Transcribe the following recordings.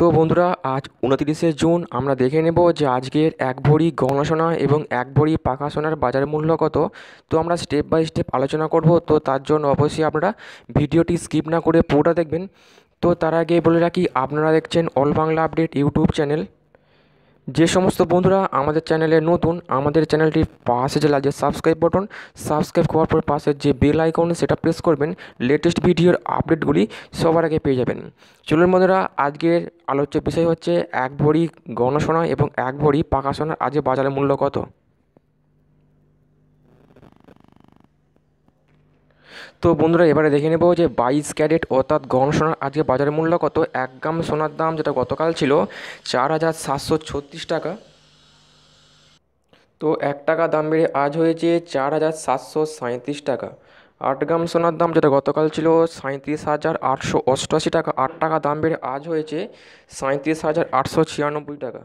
তো বন্ধুরা আজ উনতিরিশে জুন আমরা দেখে নেব যে আজকের এক ভরি গহনা সোনা এবং এক ভরি পাকা সোনার বাজার মূল্য কত তো আমরা স্টেপ বাই স্টেপ আলোচনা করব তো তার জন্য অবশ্যই আপনারা ভিডিওটি স্কিপ না করে পুরোটা দেখবেন তো তার আগে বলে রাখি আপনারা দেখছেন all Bangla update YouTube channel যে সমস্ত বন্ধুরা আমাদের চ্যানেলে নতুন আমাদের চ্যানেলটির পাশে যে লাগে সাবস্ক্রাইব বাটন সাবস্ক্রাইব করার পর পাশে যে বেল আইকন সেটা প্রেস করবেন লেটেস্ট ভিডিওর আপডেটগুলি সবার আগে পেয়ে যাবেন চলুন বন্ধুরা আজকের আলোচ্য বিষয় হচ্ছে এক ভরি গণশোনা এবং এক ভরি পাকাসোনার আজকে বাজারের মূল্য কত তো বন্ধুরা এবারে দেখে নেব যে বাইশ ক্যারেট অর্থাৎ গণ সোনার আজকে বাজার মূল্য কত এক গ্রাম সোনার দাম যেটা গতকাল ছিল চার হাজার সাতশো ছত্রিশ টাকা তো এক টাকা দাম বেড়ে আজ হয়েছে চার হাজার সাতশো সাঁত্রিশ টাকা আট গ্রাম সোনার দাম যেটা গতকাল ছিল সাঁত্রিশ হাজার আটশো অষ্টআশি টাকা আট টাকা দাম বেড়ে আজ হয়েছে সাঁত্রিশ হাজার আটশো ছিয়ানব্বই টাকা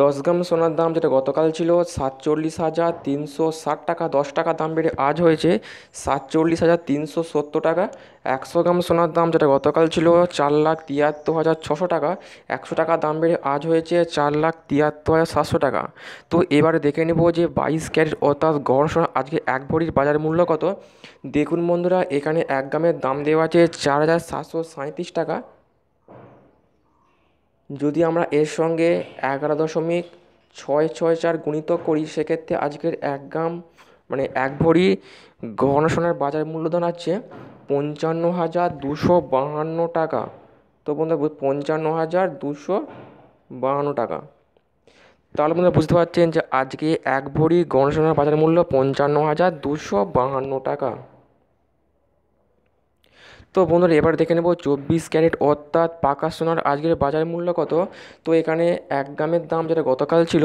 দশ গ্রাম সোনার দাম যেটা গতকাল ছিল সাতচল্লিশ হাজার তিনশো ষাট টাকা দশ টাকা দাম বেড়ে আজ হয়েছে সাতচল্লিশ হাজার তিনশো সত্তর টাকা একশো গ্রাম সোনার দাম যেটা গতকাল ছিল চার লাখ তিয়াত্তর হাজার ছশো টাকা একশো টাকা দাম বেড়ে আজ হয়েছে চার লাখ তিয়াত্তর হাজার সাতশো টাকা তো এবারে দেখে নেব যে বাইশ ক্যারেট অর্থাৎ গড় সোনা আজকে এক ভরির বাজার মূল্য কত দেখুন বন্ধুরা এখানে এক গ্রামের দাম দেওয়া আছে চার হাজার সাতশো সাঁইত্রিশ টাকা যদি আমরা এর সঙ্গে এগারো দশমিক ছয় ছয় চার গুণিত করি সেক্ষেত্রে আজকের এক গ্রাম মানে এক ভরি গহনা সোনার বাজার মূল্য আছে পঞ্চান্ন হাজার দুশো বাহান্ন টাকা তো বন্ধু পঞ্চান্ন হাজার দুশো বাহান্ন টাকা তাহলে বন্ধুরা বুঝতে পারছেন যে আজকে এক ভরি গণসোনার বাজার মূল্য পঞ্চান্ন হাজার দুশো বাহান্ন টাকা তো বন্ধুরা এবার দেখে নেব চব্বিশ ক্যারেট অর্থাৎ পাকা সোনার আজকের বাজার মূল্য কত তো এখানে এক গ্রামের দাম যেটা গতকাল ছিল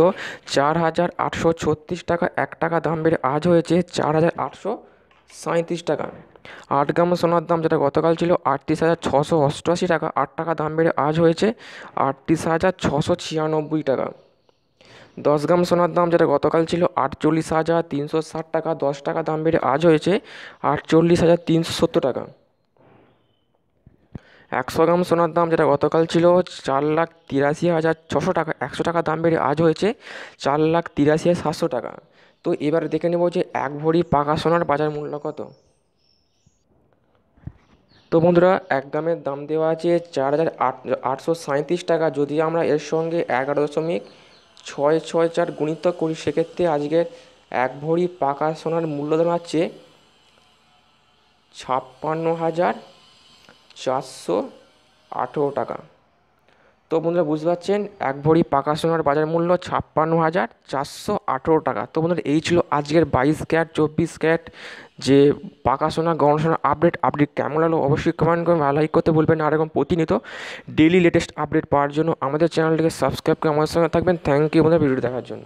চার হাজার আটশো ছত্রিশ টাকা এক টাকা দাম বেড়ে আজ হয়েছে চার হাজার আটশো সাঁত্রিশ টাকা আট গ্রাম সোনার দাম যেটা গতকাল ছিল আটত্রিশ হাজার ছশো অষ্টআশি টাকা আট টাকা দাম বেড়ে আজ হয়েছে আটত্রিশ হাজার ছশো ছিয়ানব্বই টাকা দশ গ্রাম সোনার দাম যেটা গতকাল ছিল আটচল্লিশ হাজার তিনশো ষাট টাকা দশ টাকা দাম বেড়ে আজ হয়েছে আটচল্লিশ হাজার তিনশো সত্তর টাকা একশো গ্রাম সোনার দাম যেটা গতকাল ছিল চার লাখ তিরাশি হাজার ছশো টাকা একশো টাকা দাম বেড়ে আজ হয়েছে চার লাখ তিরাশি হাজার সাতশো টাকা তো এবার দেখে নেব যে এক ভরি পাকা সোনার বাজার মূল্য কত তো বন্ধুরা এক গ্রামের দাম দেওয়া আছে চার হাজার আটশো সাঁইত্রিশ টাকা যদি আমরা এর সঙ্গে এগারো দশমিক ছয় ছয় চার গুণিত করি সেক্ষেত্রে আজকের এক ভরি পাকা সোনার মূল্য দাম আছে ছাপ্পান্ন হাজার চারশো আঠেরো টাকা তো বন্ধুরা বুঝতে পারছেন এক ভরি পাকা সোনার বাজার মূল্য ছাপ্পান্ন হাজার চারশো আঠেরো টাকা তো বন্ধুরা এই ছিল আজকের বাইশ ক্যাট চব্বিশ ক্যাট যে পাকা সোনা গণসোনা সোনা আপডেট আপডেট কেমন লাগলো অবশ্যই কমেন্ট করবেন ভালো লাইক করতে বলবেন আর এরকম প্রতিনিয়ত ডেলি লেটেস্ট আপডেট পাওয়ার জন্য আমাদের চ্যানেলটিকে সাবস্ক্রাইব করে আমাদের সঙ্গে থাকবেন থ্যাংক ইউ বন্ধুরা ভিডিও দেখার জন্য